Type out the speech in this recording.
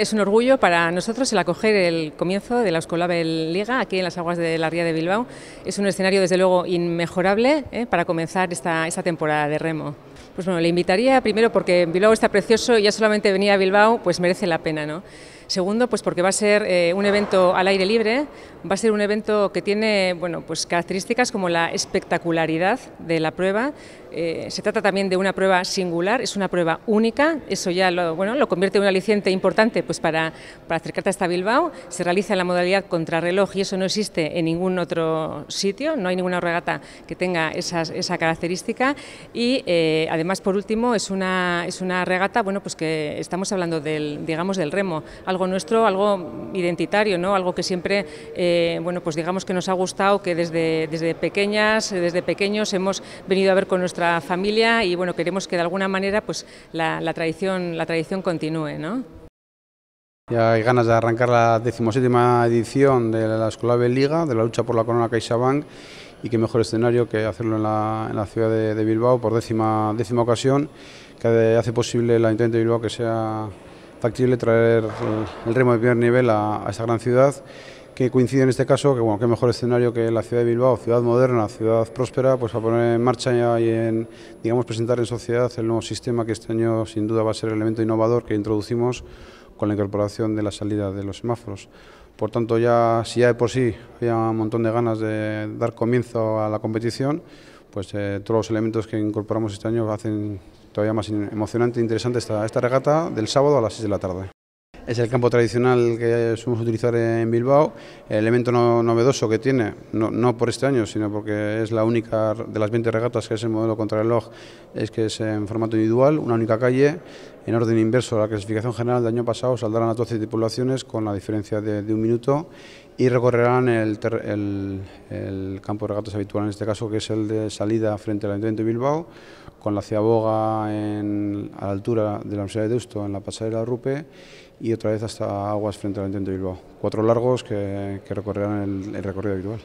Es un orgullo para nosotros el acoger el comienzo de la Euskolabel Liga aquí en las aguas de la Ría de Bilbao. Es un escenario desde luego inmejorable eh, para comenzar esta, temporada de remo. Pues bueno, le invitaría primero porque Bilbao está precioso y ya solamente venir a Bilbao pues merece la pena, ¿no? Segundo, pues porque va a ser eh, un evento al aire libre, va a ser un evento que tiene bueno, pues características como la espectacularidad de la prueba. Eh, se trata también de una prueba singular, es una prueba única, eso ya lo, bueno, lo convierte en un aliciente importante pues para, para acercarte hasta Bilbao. Se realiza en la modalidad contrarreloj y eso no existe en ningún otro sitio, no hay ninguna regata que tenga esa característica. Y eh, además, por último, es una, es una regata bueno, pues que estamos hablando del, digamos, del remo, algo nuestro, algo identitario, ¿no? algo que siempre, eh, bueno, pues digamos que nos ha gustado, que desde, desde pequeñas, desde pequeños hemos venido a ver con nuestra familia y bueno, queremos que de alguna manera pues la, tradición, la tradición continúe. ¿no? Ya hay ganas de arrancar la 17 edición de la Escolave Liga, de la lucha por la corona CaixaBank y qué mejor escenario que hacerlo en la, ciudad de, Bilbao por décima, décima ocasión que hace posible la intento de Bilbao que sea factible traer eh, el, ritmo de primer nivel a, esta gran ciudad que coincide en este caso, que bueno, qué mejor escenario que la ciudad de Bilbao, ciudad moderna, ciudad próspera, pues a poner en marcha y en, digamos, presentar en sociedad el nuevo sistema que este año sin duda va a ser el elemento innovador que introducimos con la incorporación de la salida de los semáforos. Por tanto, ya si ya de por sí había un montón de ganas de dar comienzo a la competición, pues eh, todos los elementos que incorporamos este año hacen todavía más emocionante e interesante esta, esta regata del sábado a las 6 de la tarde. Es el campo tradicional que solemos utilizar en Bilbao. El elemento novedoso que tiene, no, no, por este año, sino porque es la única de las 20 regatas que es el modelo contrarreloj, es que es en formato individual, una única calle, en orden inverso, la clasificación general del año pasado saldrán a 12 tripulaciones con la diferencia de, un minuto y recorrerán el, campo de regatas habitual, en este caso que es el de salida frente al Ayuntamiento de Bilbao, con la Ciaboga a la altura de la Universidad de Deusto en la pasarela Rupe y otra vez hasta Aguas frente al Ayuntamiento de Bilbao. Cuatro largos que, recorrerán el recorrido habitual.